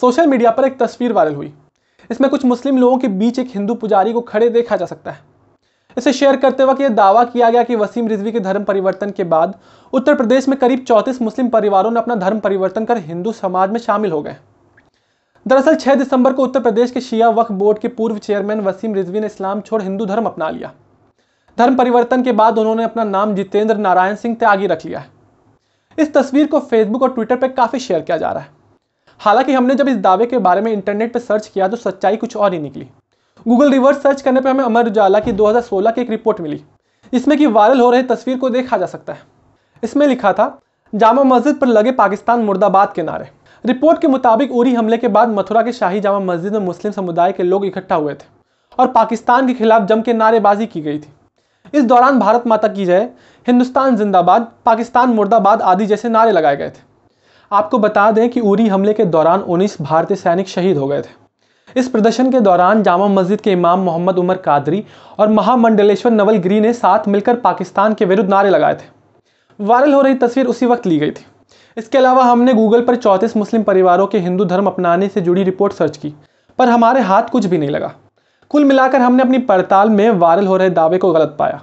social media पर एक तस्वीर वायरल हुई इसमें कुछ मुस्लिम लोगों के बीच एक हिंदू पुजारी को खड़े देखा जा सकता है इसे शेयर करते वक्त यह दावा किया गया कि वसीम रिजवी के धर्म परिवर्तन के बाद उत्तर प्रदेश में करीब चौंतीस मुस्लिम परिवारों ने अपना धर्म परिवर्तन कर हिंदू समाज में शामिल हो गए दरअसल 6 दिसंबर को उत्तर प्रदेश के शिया वक्फ बोर्ड के पूर्व चेयरमैन वसीम रिजवी ने इस्लाम छोड़ हिंदू धर्म अपना लिया धर्म परिवर्तन के बाद उन्होंने अपना नाम जितेंद्र नारायण सिंह त्यागी रख लिया है इस तस्वीर को फेसबुक और ट्विटर पर काफ़ी शेयर किया जा रहा है हालांकि हमने जब इस दावे के बारे में इंटरनेट पर सर्च किया तो सच्चाई कुछ और ही निकली गूगल रिवर्स सर्च करने पर हमें अमर उजाला की 2016 की एक रिपोर्ट मिली इसमें कि वायरल हो रही तस्वीर को देखा जा सकता है इसमें लिखा था जामा मस्जिद पर लगे पाकिस्तान मुर्दाबाद के नारे रिपोर्ट के मुताबिक उरी हमले के बाद मथुरा के शाही जामा मस्जिद में मुस्लिम समुदाय के लोग इकट्ठा हुए थे और पाकिस्तान के खिलाफ जम के नारेबाजी की गई थी इस दौरान भारत माता की जय हिंदुस्तान जिंदाबाद पाकिस्तान मुर्दाबाद आदि जैसे नारे लगाए गए थे आपको बता दें कि उरी हमले के दौरान 19 भारतीय सैनिक शहीद हो गए थे इस प्रदर्शन के दौरान जामा मस्जिद के इमाम मोहम्मद उमर कादरी और महामंडलेश्वर नवल गिरी ने साथ मिलकर पाकिस्तान के विरुद्ध नारे लगाए थे वायरल हो रही तस्वीर उसी वक्त ली गई थी इसके अलावा हमने गूगल पर चौंतीस मुस्लिम परिवारों के हिंदू धर्म अपनाने से जुड़ी रिपोर्ट सर्च की पर हमारे हाथ कुछ भी नहीं लगा कुल मिलाकर हमने अपनी पड़ताल में वायरल हो रहे दावे को गलत पाया